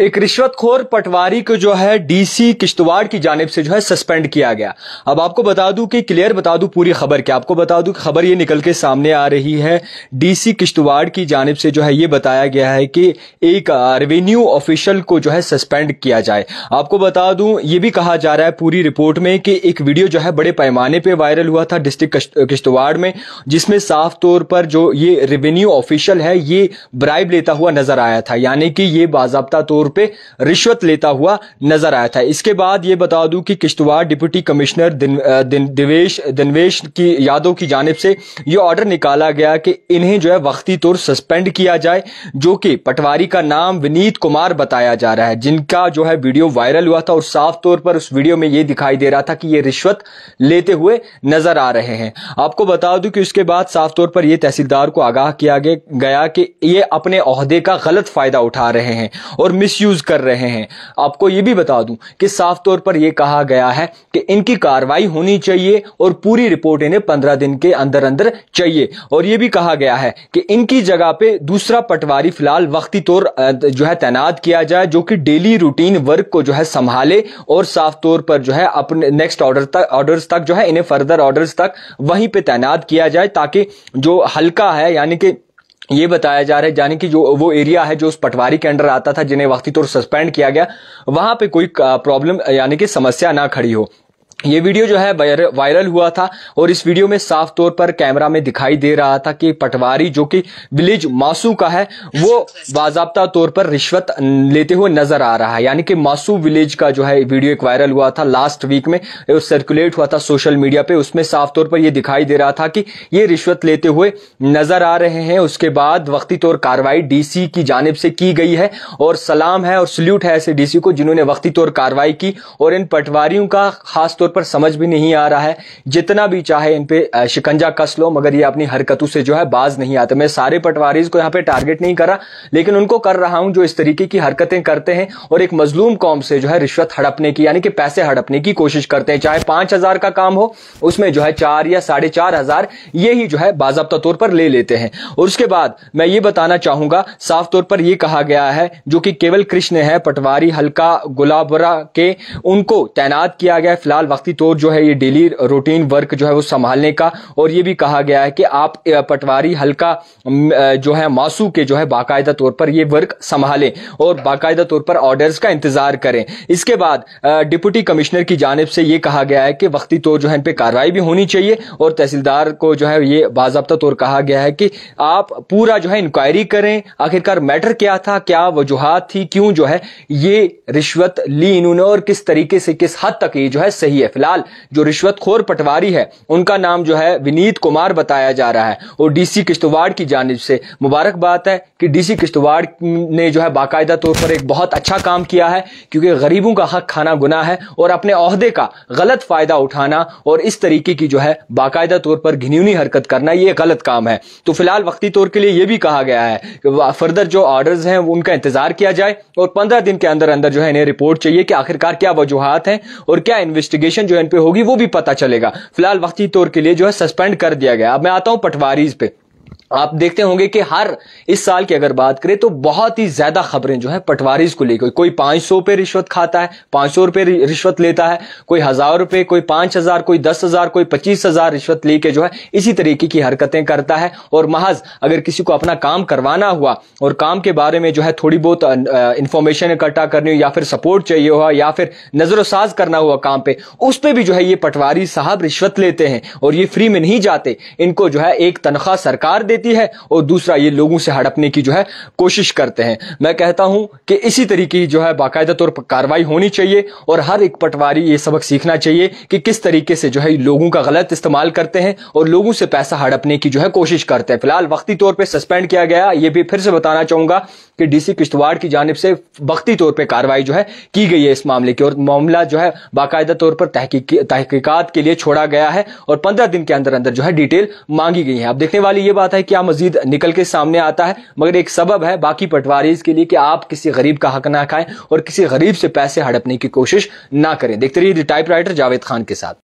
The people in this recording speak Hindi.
एक रिश्वतखोर पटवारी को जो है डीसी किश्तवाड़ की जानब से जो है सस्पेंड किया गया अब आपको बता दूं कि क्लियर बता दूं पूरी खबर क्या आपको बता दूं कि खबर ये निकल के सामने आ रही है डीसी किश्तवाड़ की जानब से जो है ये बताया गया है कि एक रेवेन्यू ऑफिशियल को जो है सस्पेंड किया जाए आपको बता दूं ये भी कहा जा रहा है पूरी रिपोर्ट में कि एक वीडियो जो है बड़े पैमाने पर वायरल हुआ था डिस्ट्रिक्ट किश्तवाड़ में जिसमें साफ तौर पर जो ये रेवेन्यू ऑफिशियल है ये ब्राइब लेता हुआ नजर आया था यानी कि ये बाजा बाबा तौर पर रिश्वत लेता हुआ नजर आया था इसके बाद ये बता दूं कि किश्तवाड़ डिप्टी कमिश्नर दिन, दिवेश दिनवेश की यादव की जानब से यह ऑर्डर निकाला गया कि इन्हें जो है वक्ती तौर सस्पेंड किया जाए जो कि पटवारी का नाम विनीत कुमार बताया जा रहा है जिनका जो है वीडियो वायरल हुआ था और साफ तौर पर उस वीडियो में ये दिखाई दे रहा था कि ये रिश्वत लेते हुए नजर आ रहे हैं आपको बता दूं कि उसके बाद साफ तौर पर यह तहसीलदार को आगाह किया गया कि ये अपने अहदे का गलत फायदा उठा रहे हैं और मिसयूज कर रहे हैं आपको ये भी बता दूं कि साफ तौर पर यह कहा गया है कि इनकी कार्रवाई होनी चाहिए और पूरी रिपोर्ट इन्हें पंद्रह दिन के अंदर अंदर चाहिए और यह भी कहा गया है कि इनकी जगह पे दूसरा पटवारी फिलहाल वक्ती तौर जो है तैनात किया जाए जो कि डेली रूटीन वर्क को जो है संभाले और साफ तौर पर जो है अपने नेक्स्ट ऑर्डर तक ऑर्डर्स तक जो है इन्हें फर्दर ऑर्डर्स तक वहीं पे तैनात किया जाए ताकि जो हल्का है यानी कि ये बताया जा रहा है यानी कि जो वो एरिया है जो उस पटवारी के अंडर आता था जिन्हें वक्ती तौर सस्पेंड किया गया वहां पे कोई प्रॉब्लम यानी कि समस्या ना खड़ी हो ये वीडियो जो है वायरल हुआ था और इस वीडियो में साफ तौर पर कैमरा में दिखाई दे रहा था कि पटवारी जो कि विलेज मासू का है वो बाजाबता तौर पर रिश्वत लेते हुए नजर आ रहा है यानी कि मासू विलेज का जो है वीडियो एक वायरल हुआ था लास्ट वीक में सर्कुलेट हुआ था सोशल मीडिया पे उसमें साफ तौर पर यह दिखाई दे रहा था कि ये रिश्वत लेते हुए नजर आ रहे हैं उसके बाद वक्ती तौर कार्रवाई डीसी की जानब से की गई है और सलाम है और सल्यूट है ऐसे डीसी को जिन्होंने वक्ती तौर कार्रवाई की और इन पटवारियों का खासतौर पर समझ भी नहीं आ रहा है जितना भी चाहे इन पे शिकंजा कस लो मगर ये अपनी हरकतों से जो है बाज नहीं आते मैं सारे पटवारीज को यहाँ पे टारगेट नहीं कर रहा लेकिन उनको कर रहा हूं जो इस तरीके की हरकतें करते हैं और एक मजलूम कौम से जो है रिश्वत हड़पने की यानी कि पैसे हड़पने की कोशिश करते हैं चाहे पांच हजार का काम हो उसमें जो है चार या साढ़े चार हजार ये ही जो है बाजाबा तौर पर ले लेते हैं और उसके बाद मैं ये बताना चाहूंगा साफ तौर पर यह कहा गया है जो कि केवल कृष्ण है पटवारी हल्का गुलाबरा के उनको तैनात किया गया फिलहाल वक्त काफी तौर तो जो है ये डेली रूटीन वर्क जो है वो संभालने का और ये भी कहा गया है कि आप पटवारी हल्का जो है मासू के जो है बाकायदा तौर पर ये वर्क संभालें और बाकायदा तौर पर ऑर्डर्स का इंतजार करें इसके बाद डिप्टी कमिश्नर की जानब से ये कहा गया है कि वक्ती तौर तो जो है इन पर कार्रवाई भी होनी चाहिए और तहसीलदार को जो है ये बाबा तौर कहा गया है कि आप पूरा जो है इंक्वायरी करें आखिरकार मैटर क्या था क्या वजूहत थी क्यों जो है ये रिश्वत ली इन्होंने और किस तरीके से किस हद तक ये जो है सही है है फिलहाल जो रिश्वतखोर पटवारी है उनका नाम जो है विनीत कुमार बताया जा रहा है और डीसी किश्तवाड़ की जानब से मुबारकबाद है कि डीसी किश्तवाड़ ने जो है बाकायदा तौर पर एक बहुत अच्छा काम किया है क्योंकि गरीबों का हक खाना गुना है और अपने अहदे का गलत फायदा उठाना और इस तरीके की जो है बाकायदा तौर पर घिनौनी हरकत करना यह गलत काम है तो फिलहाल वक्ती तौर के लिए यह भी कहा गया है कि फर्दर जो ऑर्डर है उनका इंतजार किया जाए और पंद्रह दिन के अंदर अंदर जो है इन्हें रिपोर्ट चाहिए कि आखिरकार क्या वजूहत है और क्या इन्वेस्टिगेशन कार्रवाई जो इन पे होगी वो भी पता चलेगा फिलहाल वक्ती तौर के लिए जो है सस्पेंड कर दिया गया अब मैं आता हूं पटवारीज पे आप देखते होंगे कि हर इस साल की अगर बात करें तो बहुत ही ज्यादा खबरें जो है पटवारी को लेकर कोई पांच सौ पे रिश्वत खाता है पांच सौ रुपये रिश्वत लेता है कोई हजार रुपये कोई पांच हजार कोई दस हजार कोई पच्चीस हजार रिश्वत लेके जो है इसी तरीके की हरकतें करता है और महज अगर किसी को अपना काम करवाना हुआ और काम के बारे में जो है थोड़ी बहुत इंफॉर्मेशन इकट्ठा करनी हो या फिर सपोर्ट चाहिए हुआ या फिर नजरोसाज करना हुआ काम पे उस पर भी जो है ये पटवारी साहब रिश्वत लेते हैं और ये फ्री में नहीं जाते इनको जो है एक तनख्वाह सरकार दे देती है और दूसरा ये लोगों से हड़पने की जो है कोशिश करते हैं मैं कहता हूं कि इसी तरीके की जो है बाकायदा तौर पर कार्रवाई होनी चाहिए और हर एक पटवारी ये सबक सीखना चाहिए कि किस तरीके से जो है लोगों का गलत इस्तेमाल करते हैं और लोगों से पैसा हड़पने की जो है कोशिश करते हैं फिलहाल वक्ती तौर पर सस्पेंड किया गया ये भी फिर से बताना चाहूंगा कि डीसी किश्तवाड़ की जानब से वक्ती तौर पर कार्रवाई जो है की गई है इस मामले की और मामला जो है बाकायदा तौर पर तहकीकत के लिए छोड़ा गया है और पंद्रह दिन के अंदर अंदर जो है डिटेल मांगी गई है अब देखने वाली यह बात है क्या मजीद निकल के सामने आता है मगर एक सबब है बाकी पटवारी के लिए कि आप किसी गरीब का हक ना खाएं और किसी गरीब से पैसे हड़पने की कोशिश ना करें देखते रहिए टाइपराइटर जावेद खान के साथ